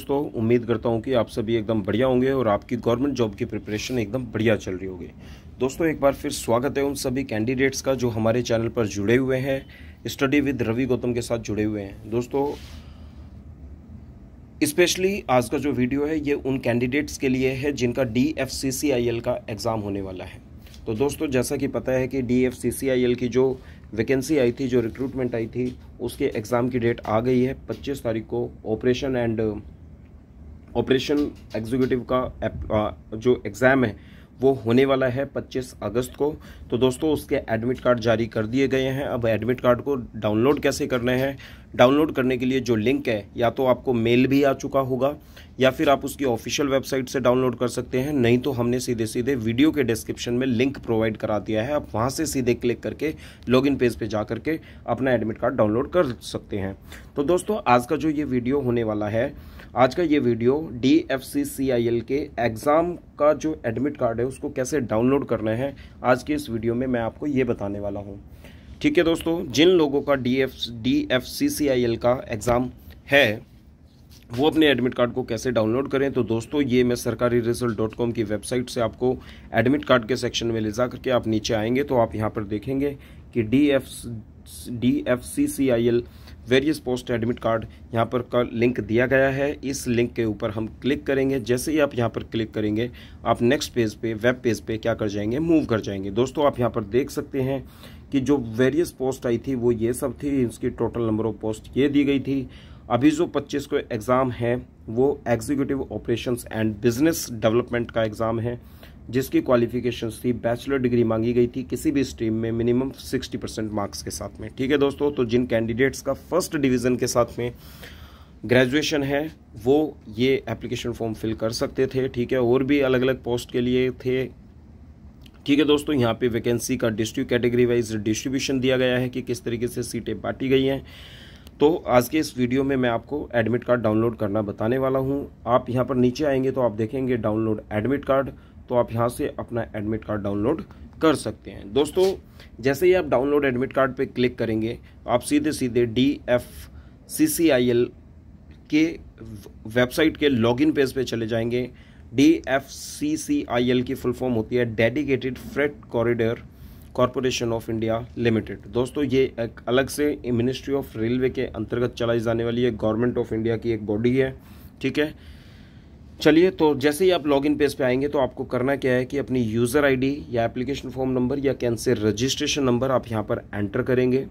दोस्तों उम्मीद करता हूँ कि आप सभी एकदम बढ़िया होंगे और आपकी गवर्नमेंट जॉब की प्रिपरेशन एकदम बढ़िया चल रही होगी दोस्तों एक बार फिर स्वागत है उन सभी कैंडिडेट्स का जो हमारे चैनल पर जुड़े हुए हैं स्टडी विद रवि गौतम के साथ जुड़े हुए हैं दोस्तों स्पेशली आज का जो वीडियो है ये उन कैंडिडेट्स के लिए है जिनका डी का एग्ज़ाम होने वाला है तो दोस्तों जैसा कि पता है कि डी की जो वैकेंसी आई थी जो रिक्रूटमेंट आई थी उसके एग्ज़ाम की डेट आ गई है 25 तारीख को ऑपरेशन एंड ऑपरेशन एग्जीक्यूटिव का एप, आ, जो एग्ज़ाम है वो होने वाला है 25 अगस्त को तो दोस्तों उसके एडमिट कार्ड जारी कर दिए गए हैं अब एडमिट कार्ड को डाउनलोड कैसे करने हैं डाउनलोड करने के लिए जो लिंक है या तो आपको मेल भी आ चुका होगा या फिर आप उसकी ऑफिशियल वेबसाइट से डाउनलोड कर सकते हैं नहीं तो हमने सीधे सीधे वीडियो के डिस्क्रिप्शन में लिंक प्रोवाइड करा दिया है आप वहाँ से सीधे क्लिक करके लॉगिन पेज पे जा करके अपना एडमिट कार्ड डाउनलोड कर सकते हैं तो दोस्तों आज का जो ये वीडियो होने वाला है आज का ये video D F C C I L के एग्ज़ाम का जो एडमिट कार्ड है उसको कैसे डाउनलोड करना है आज के इस वीडियो में मैं आपको ये बताने वाला हूँ ठीक है दोस्तों जिन लोगों का D F D F C C I L का एग्ज़ाम है वो अपने एडमिट कार्ड को कैसे डाउनलोड करें तो दोस्तों ये मैं सरकारी रिजल्ट डॉट कॉम की वेबसाइट से आपको एडमिट कार्ड के सेक्शन में ले जा करके आप नीचे आएंगे तो आप यहाँ पर देखेंगे कि D F D F C C I L various post admit card यहाँ पर का लिंक दिया गया है इस लिंक के ऊपर हम क्लिक करेंगे जैसे ही आप यहाँ पर क्लिक करेंगे आप नेक्स्ट पेज पे वेब पेज पे क्या कर जाएंगे मूव कर जाएंगे दोस्तों आप यहाँ पर देख सकते हैं कि जो वेरियस पोस्ट आई थी वो ये सब थी इसकी टोटल नंबर ऑफ पोस्ट ये दी गई थी अभी जो पच्चीस को एग्ज़ाम है वो executive operation and business development का एग्ज़ाम है जिसकी क्वालिफिकेशन थी बैचलर डिग्री मांगी गई थी किसी भी स्ट्रीम में मिनिमम 60 परसेंट मार्क्स के साथ में ठीक है दोस्तों तो जिन कैंडिडेट्स का फर्स्ट डिवीज़न के साथ में ग्रेजुएशन है वो ये एप्लीकेशन फॉर्म फिल कर सकते थे ठीक है और भी अलग अलग पोस्ट के लिए थे ठीक है दोस्तों यहाँ पे वैकेंसी का डिस्ट्रिक्ट कैटेगरी वाइज डिस्ट्रीब्यूशन दिया गया है कि किस तरीके से सीटें बांटी गई हैं तो आज के इस वीडियो में मैं आपको एडमिट कार्ड डाउनलोड करना बताने वाला हूँ आप यहाँ पर नीचे आएंगे तो आप देखेंगे डाउनलोड एडमिट कार्ड तो आप यहाँ से अपना एडमिट कार्ड डाउनलोड कर सकते हैं दोस्तों जैसे ही आप डाउनलोड एडमिट कार्ड पर क्लिक करेंगे आप सीधे सीधे D F C C I L के वेबसाइट के लॉगिन पेज पे चले जाएंगे D F C C I L की फुल फॉर्म होती है dedicated freight corridor corporation of India limited दोस्तों ये एक अलग से मिनिस्ट्री ऑफ रेलवे के अंतर्गत चलाई जाने वाली है गवर्नमेंट ऑफ इंडिया की एक बॉडी है ठीक है चलिए तो जैसे ही आप लॉगिन पेज पे आएंगे तो आपको करना क्या है कि अपनी यूज़र आईडी या एप्लीकेशन फॉर्म नंबर या कैन से रजिस्ट्रेशन नंबर आप यहाँ पर एंटर करेंगे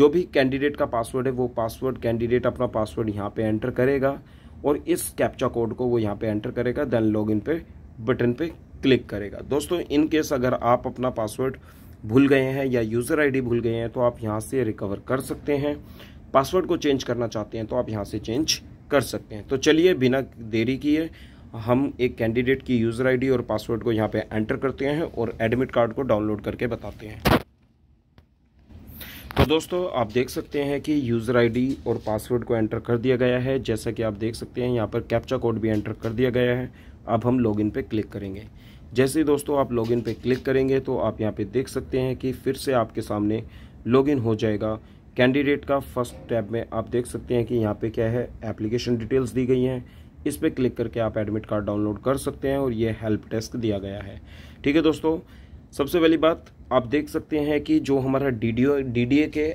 जो भी कैंडिडेट का पासवर्ड है वो पासवर्ड कैंडिडेट अपना पासवर्ड यहाँ पे एंटर करेगा और इस कैप्चा कोड को वो यहाँ पे एंटर करेगा देन लॉगिन पे बटन पे क्लिक करेगा दोस्तों इन केस अगर आप अपना पासवर्ड भूल गए हैं या यूज़र आईडी भूल गए हैं तो आप यहाँ से रिकवर कर सकते हैं पासवर्ड को चेंज करना चाहते हैं तो आप यहाँ से चेंज कर सकते हैं तो चलिए बिना देरी किए हम एक कैंडिडेट की यूज़र आईडी और पासवर्ड को यहाँ पे एंटर करते हैं और एडमिट कार्ड को डाउनलोड करके बताते हैं तो दोस्तों आप देख सकते हैं कि यूज़र आईडी और पासवर्ड को एंटर कर दिया गया है जैसा कि आप देख सकते हैं यहाँ पर कैप्चा कोड भी एंटर कर दिया गया है अब हम लॉगिन पे क्लिक करेंगे जैसे दोस्तों आप लॉगिन पे क्लिक करेंगे तो आप यहाँ पे देख सकते हैं कि फिर से आपके सामने लॉगिन हो जाएगा कैंडिडेट का फर्स्ट टैब में आप देख सकते हैं कि यहाँ पे क्या है एप्लीकेशन डिटेल्स दी गई हैं इस पर क्लिक करके आप एडमिट कार्ड डाउनलोड कर सकते हैं और ये हेल्प डेस्क दिया गया है ठीक है दोस्तों सबसे पहली बात आप देख सकते हैं कि जो हमारा डी डी के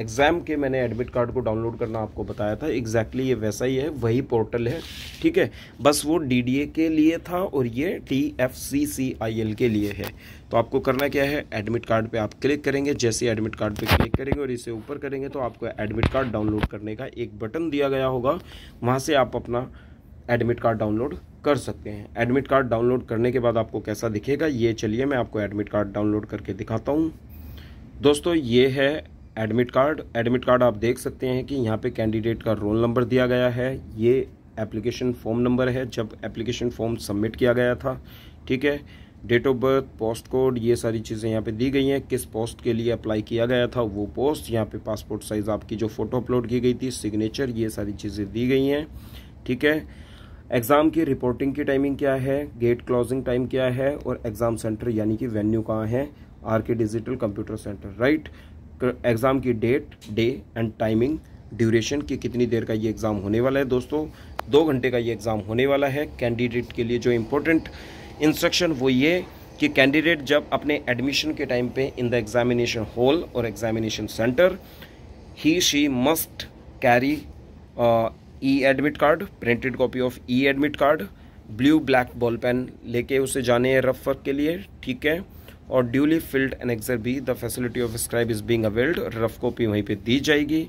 एग्ज़ाम के मैंने एडमिट कार्ड को डाउनलोड करना आपको बताया था एग्जैक्टली exactly ये वैसा ही है वही पोर्टल है ठीक है बस वो डी के लिए था और ये T F C C I L के लिए है तो आपको करना क्या है एडमिट कार्ड पे आप क्लिक करेंगे जैसे एडमिट कार्ड पे क्लिक करेंगे और इसे ऊपर करेंगे तो आपको एडमिट कार्ड डाउनलोड करने का एक बटन दिया गया होगा वहाँ से आप अपना एडमिट कार्ड डाउनलोड कर सकते हैं एडमिट कार्ड डाउनलोड करने के बाद आपको कैसा दिखेगा ये चलिए मैं आपको एडमिट कार्ड डाउनलोड करके दिखाता हूँ दोस्तों ये है एडमिट कार्ड एडमिट कार्ड आप देख सकते हैं कि यहाँ पे कैंडिडेट का रोल नंबर दिया गया है ये एप्लीकेशन फॉर्म नंबर है जब एप्लीकेशन फॉर्म सबमिट किया गया था ठीक है date of birth post code ये सारी चीज़ें यहाँ पे दी गई हैं किस पोस्ट के लिए अप्लाई किया गया था वो पोस्ट यहाँ पे पासपोर्ट साइज़ आपकी जो फ़ोटो अपलोड की गई थी सिग्नेचर ये सारी चीज़ें दी गई हैं ठीक है एग्ज़ाम की रिपोर्टिंग की टाइमिंग क्या है गेट क्लोजिंग टाइम क्या है और एग्ज़ाम सेंटर यानी कि वेन्यू कहाँ है R K digital computer centre right exam की date day and timing duration की कितनी देर का ये एग्ज़ाम होने वाला है दोस्तों दो घंटे का ये एग्ज़ाम होने वाला है कैंडिडेट के लिए जो इम्पोर्टेंट इंस्ट्रक्शन वो ये कि कैंडिडेट जब अपने एडमिशन के टाइम पे इन द एग्जामिनेशन हॉल और examination centre he she must carry E admit card printed copy of E admit card blue black ball pen लेके उसे जाने हैं रफ वर्क के लिए ठीक है और ड्यूली फिल्ड एन एक्सर भी the facility of scribe is being availed rough copy वहीं पे दी जाएगी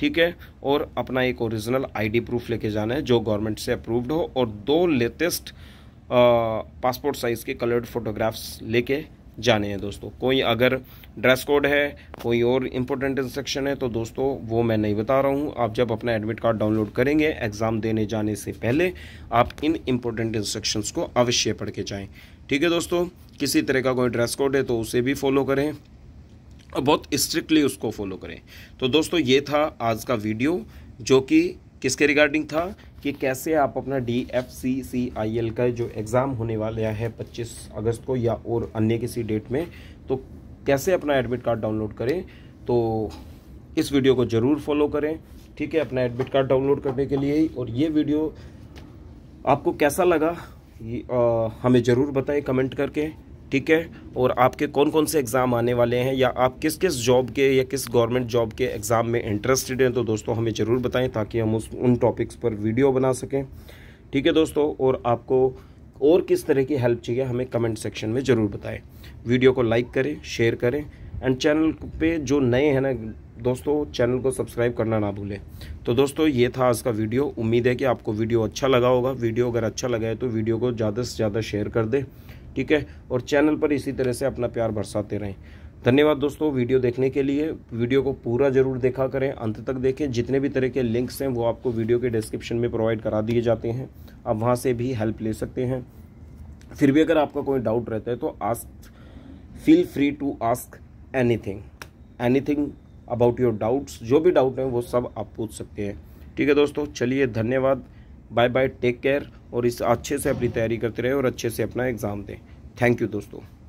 ठीक है और अपना एक ओरिजिनल आईडी प्रूफ लेके जाना है जो गवर्नमेंट से अप्रूव्ड हो और दो लेटेस्ट पासपोर्ट साइज़ के कलर्ड फोटोग्राफ्स लेके जाने हैं दोस्तों कोई अगर ड्रेस कोड है कोई और इम्पोर्टेंट इंस्ट्रक्शन है तो दोस्तों वो मैं नहीं बता रहा हूँ आप जब अपना एडमिट कार्ड डाउनलोड करेंगे एग्ज़ाम देने जाने से पहले आप इन इम्पोर्टेंट इंस्ट्रक्शंस को अवश्य पढ़ के जाएँ ठीक है दोस्तों किसी तरह का कोई ड्रेस कोड है तो उसे भी फॉलो करें और बहुत स्ट्रिक्टली उसको फॉलो करें तो दोस्तों ये था आज का वीडियो जो कि किसके रिगार्डिंग था कि कैसे आप अपना D F C C I L का जो एग्ज़ाम होने वाला है 25 अगस्त को या और अन्य किसी डेट में तो कैसे अपना एडमिट कार्ड डाउनलोड करें तो इस वीडियो को ज़रूर फॉलो करें ठीक है अपना एडमिट कार्ड डाउनलोड करने के लिए ही और ये वीडियो आपको कैसा लगा ये, आ, हमें ज़रूर बताएं कमेंट करके ठीक है और आपके कौन कौन से एग्ज़ाम आने वाले हैं या आप किस किस जॉब के या किस गवर्नमेंट जॉब के एग्ज़ाम में इंटरेस्टेड हैं तो दोस्तों हमें ज़रूर बताएं ताकि हम उस उन टॉपिक्स पर वीडियो बना सकें ठीक है दोस्तों और आपको और किस तरह की हेल्प चाहिए हमें कमेंट सेक्शन में ज़रूर बताएं वीडियो को लाइक करें शेयर करें एंड चैनल पर जो नए हैं ना दोस्तों चैनल को सब्सक्राइब करना ना भूलें तो दोस्तों ये था आज का वीडियो उम्मीद है कि आपको वीडियो अच्छा लगा होगा वीडियो अगर अच्छा लगा है तो वीडियो को ज़्यादा से ज़्यादा शेयर कर दें ठीक है और चैनल पर इसी तरह से अपना प्यार बरसाते रहें धन्यवाद दोस्तों वीडियो देखने के लिए वीडियो को पूरा जरूर देखा करें अंत तक देखें जितने भी तरह के लिंक्स हैं वो आपको वीडियो के डिस्क्रिप्शन में प्रोवाइड करा दिए जाते हैं आप वहाँ से भी हेल्प ले सकते हैं फिर भी अगर आपका कोई डाउट रहता है तो ask feel free to ask anything anything about your doubts जो भी डाउट हैं वो सब आप पूछ सकते हैं ठीक है दोस्तों चलिए धन्यवाद बाय बाय टेक केयर और इस अच्छे से अपनी तैयारी करते रहें और अच्छे से अपना एग्ज़ाम दें थैंक यू दोस्तों